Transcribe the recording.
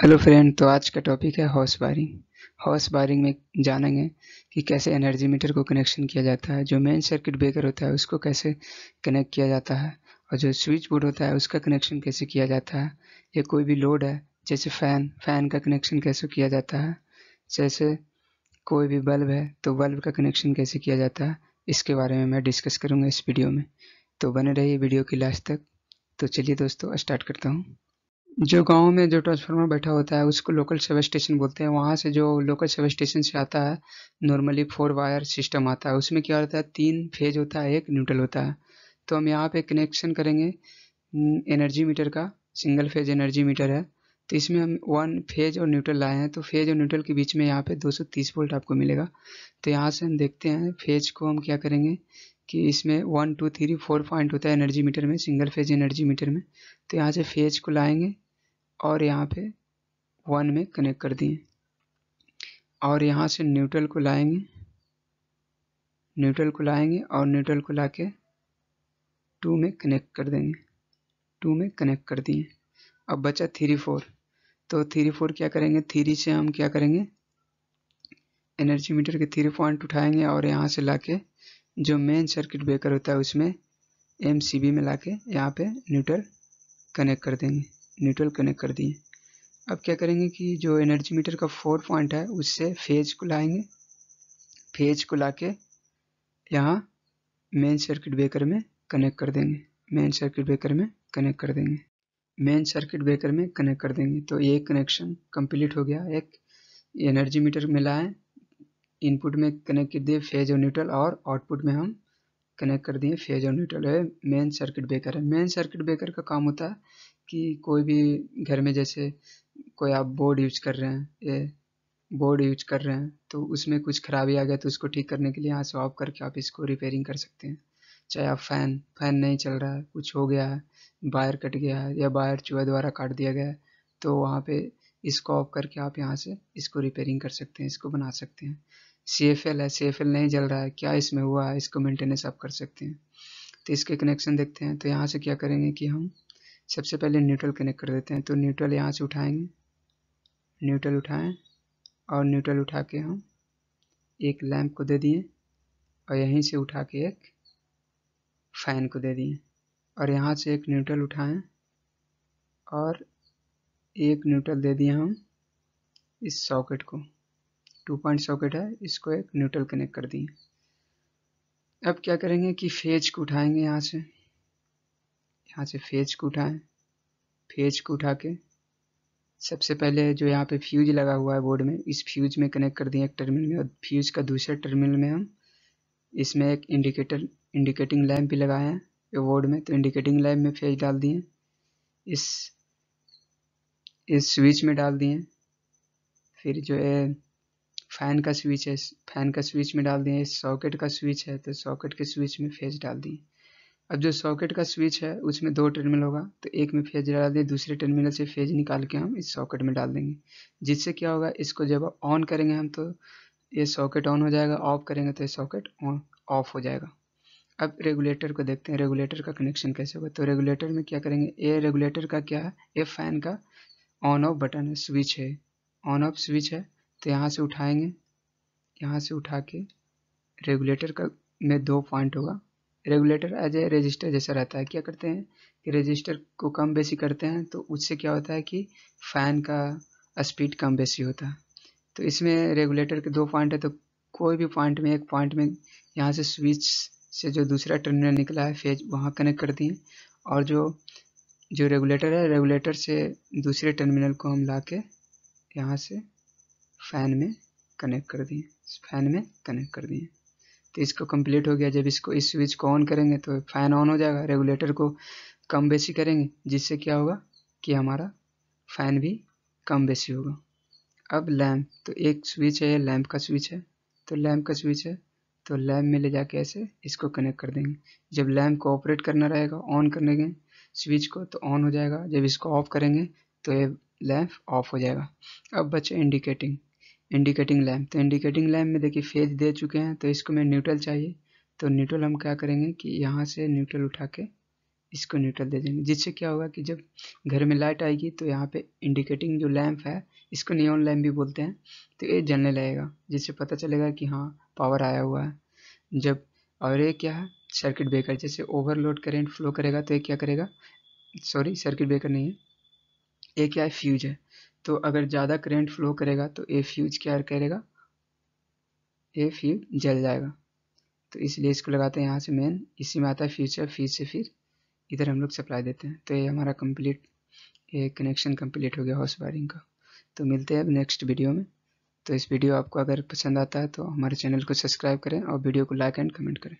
hello friend तो आज का टॉपिक है हॉर्स वायरिंग हॉर्स वायरिंग में जानेंगे कि कैसे एनर्जी मीटर को कनेक्शन किया जाता है जो मेन सर्किट ब्रेकर होता है उसको कैसे कनेक्ट किया जाता है और जो स्विच बोर्ड होता है उसका कनेक्शन कैसे किया जाता है या कोई भी लोड है जैसे फ़ैन फ़ैन का कनेक्शन कैसे किया जाता है जैसे कोई भी बल्ब है तो बल्ब का कनेक्शन कैसे किया जाता है इसके बारे में मैं डिस्कस करूँगा इस वीडियो में तो बने रहिए वीडियो की लास्ट तक तो चलिए दोस्तों स्टार्ट करता हूँ जो गांव में जो ट्रांसफार्मर बैठा होता है उसको लोकल सर्विस स्टेशन बोलते हैं वहाँ से जो लोकल सर्विस स्टेशन से आता है नॉर्मली फोर वायर सिस्टम आता है उसमें क्या होता है तीन फेज होता है एक न्यूट्रल होता है तो हम यहाँ पे कनेक्शन करेंगे एनर्जी हम्म, मीटर का सिंगल फेज एनर्जी मीटर है तो इसमें हम वन फेज और न्यूट्रल लाए हैं तो फेज और न्यूट्रल के बीच में यहाँ पे दो वोल्ट आपको मिलेगा तो यहाँ से हम देखते हैं फेज को हम क्या करेंगे कि इसमें one two three four point होता है एनर्जी मीटर में सिंगल फेज एनर्जी मीटर में तो यहाँ से फेज को लाएंगे और यहाँ पे वन में कनेक्ट कर दिए और यहाँ से न्यूट्रल को लाएंगे न्यूट्रल को लाएंगे और न्यूट्रल को ला के टू में कनेक्ट कर देंगे टू में कनेक्ट कर दिए अब बचा थ्री फोर तो थ्री फोर क्या करेंगे थ्री से हम क्या करेंगे एनर्जी मीटर के थ्री पॉइंट उठाएंगे और यहाँ से ला के जो मेन सर्किट ब्रेकर होता है उसमें एम सी बी में ला के यहाँ पर न्यूट्रल कनेक्ट कर देंगे न्यूट्रल कनेक्ट कर दिए अब क्या करेंगे कि जो एनर्जी मीटर का फोर पॉइंट है उससे फेज को लाएंगे फेज को ला के यहाँ मेन सर्किट ब्रेकर में कनेक्ट कर देंगे मेन सर्किट ब्रेकर में कनेक्ट कर देंगे मेन सर्किट ब्रेकर में कनेक्ट कर देंगे तो ये कनेक्शन कंप्लीट हो गया एक एनर्जी मीटर में लाएँ इनपुट में कनेक्ट कर दिए फेज और न्यूट्रल और आउटपुट में हम कनेक्ट कर दिए फेज और न्यूट्रल है मेन सर्किट ब्रेकर है मेन सर्किट ब्रेकर का काम होता है कि कोई भी घर में जैसे कोई आप बोर्ड यूज कर रहे हैं ये बोर्ड यूज कर रहे हैं तो उसमें कुछ खराबी आ गया तो उसको ठीक करने के लिए यहाँ से ऑफ करके आप इसको रिपेयरिंग कर सकते हैं चाहे आप फैन फैन नहीं चल रहा है कुछ हो गया है वायर कट गया है या वायर चूहे द्वारा काट दिया गया है तो वहाँ पे इसको ऑफ करके आप यहाँ से इसको रिपेयरिंग कर सकते हैं इसको बना सकते हैं सी एफ एल है सी एफ एल नहीं जल रहा है क्या इसमें हुआ है इसको मेंटेनेंस आप कर सकते हैं तो इसके कनेक्शन देखते हैं तो यहाँ से क्या करेंगे कि हम सबसे पहले न्यूट्रल कनेक्ट कर देते हैं तो न्यूट्रल यहाँ से उठाएंगे न्यूट्रल उठाएं और न्यूट्रल उठा के हम एक लैंप को दे दिए और यहीं से उठा के एक फैन को दे दिए और यहाँ से एक न्यूट्रल उठाएं और एक न्यूट्रल दे दिए हम इस सॉकेट को टू पॉइंट सॉकेट है इसको एक न्यूट्रल कनेक्ट कर दिए अब क्या करेंगे कि फेज को उठाएंगे यहाँ से यहाँ से फेज को उठाएं फेज को उठा के सबसे पहले जो यहाँ पे फ्यूज लगा हुआ है बोर्ड में इस फ्यूज में कनेक्ट कर दिए एक टर्मिनल में और फ्यूज का दूसरे टर्मिनल में हम इसमें एक इंडिकेटर इंडिकेटिंग लैम्प भी लगाए हैं बोर्ड में तो इंडिकेटिंग लैम्प में फेज डाल दिए इस इस स्विच में डाल दिए फिर जो है फैन का स्विच है फैन का स्विच में डाल दिए सॉकेट का स्विच है तो सॉकेट के स्विच में फेज डाल दिए अब जो सॉकेट का स्विच है उसमें दो टर्मिनल होगा तो एक में फेज डाल दें दूसरे टर्मिनल से फेज निकाल के हम इस सॉकेट में डाल देंगे जिससे क्या होगा इसको जब ऑन करेंगे हम तो ये सॉकेट ऑन हो जाएगा ऑफ करेंगे तो ये सॉकेट ऑन ऑफ हो जाएगा अब रेगुलेटर को देखते हैं रेगुलेटर का कनेक्शन कैसे होगा तो रेगुलेटर में क्या करेंगे ए रेगुलेटर का क्या है ये फैन का ऑन ऑफ बटन है स्विच है ऑन ऑफ स्विच है तो यहाँ से उठाएंगे यहाँ से उठा के रेगुलेटर का में दो पॉइंट होगा रेगुलेटर एज ए रजिस्टर जैसा रहता है क्या करते हैं कि रजिस्टर को कम बेसी करते हैं तो उससे क्या होता है कि फ़ैन का स्पीड कम बेसी होता है तो इसमें रेगुलेटर के दो पॉइंट है तो कोई भी पॉइंट में एक पॉइंट में यहाँ से स्विच से जो दूसरा टर्मिनल निकला है फेज वहाँ कनेक्ट कर दिए और जो जो रेगुलेटर है रेगुलेटर से दूसरे टर्मिनल को हम ला के यहाँ से फैन में कनेक्ट कर दिए फैन में कनेक्ट कर दिए तो इसको कंप्लीट हो गया जब इसको इस स्विच को ऑन करेंगे तो फैन ऑन हो जाएगा रेगुलेटर को कम बेसी करेंगे जिससे क्या होगा कि हमारा फैन भी कम बेसी होगा अब लैम्प तो एक स्विच है लैम्प का स्विच है तो लैम्प का स्विच है तो लैम्प में ले जाके ऐसे इसको कनेक्ट कर देंगे जब लैम्प को ऑपरेट करना रहेगा ऑन करने के स्विच को तो ऑन हो जाएगा जब इसको ऑफ करेंगे तो ये लैम्प ऑफ हो जाएगा अब बचे इंडिकेटिंग इंडिकेटिंग लैम्प तो इंडिकेटिंग लैम्प में देखिए फेज दे चुके हैं तो इसको मैं न्यूट्रल चाहिए तो न्यूट्रल हम क्या करेंगे कि यहाँ से न्यूट्रल उठा के इसको न्यूट्रल दे देंगे जिससे क्या होगा कि जब घर में लाइट आएगी तो यहाँ पे इंडिकेटिंग जो लैम्प है इसको नियॉन लैम्प भी बोलते हैं तो ये जलने लगेगा जिससे पता चलेगा कि हाँ पावर आया हुआ है जब और ये क्या है सर्किट ब्रेकर जैसे ओवरलोड करेंट फ्लो करेगा तो ये क्या करेगा सॉरी सर्किट ब्रेकर नहीं है ये क्या है फ्यूज है तो अगर ज़्यादा करंट फ्लो करेगा तो ए फ्यूज क्या करेगा ए फ्यूज जल जाएगा तो इसलिए इसको लगाते हैं यहाँ से मेन इसी में आता है फ्यूचर फ्यूज से फिर इधर हम लोग सप्लाई देते हैं तो ये हमारा कंप्लीट ये कनेक्शन कंप्लीट हो गया हाउस वायरिंग का तो मिलते हैं अब नेक्स्ट वीडियो में तो इस वीडियो आपको अगर पसंद आता है तो हमारे चैनल को सब्सक्राइब करें और वीडियो को लाइक एंड कमेंट करें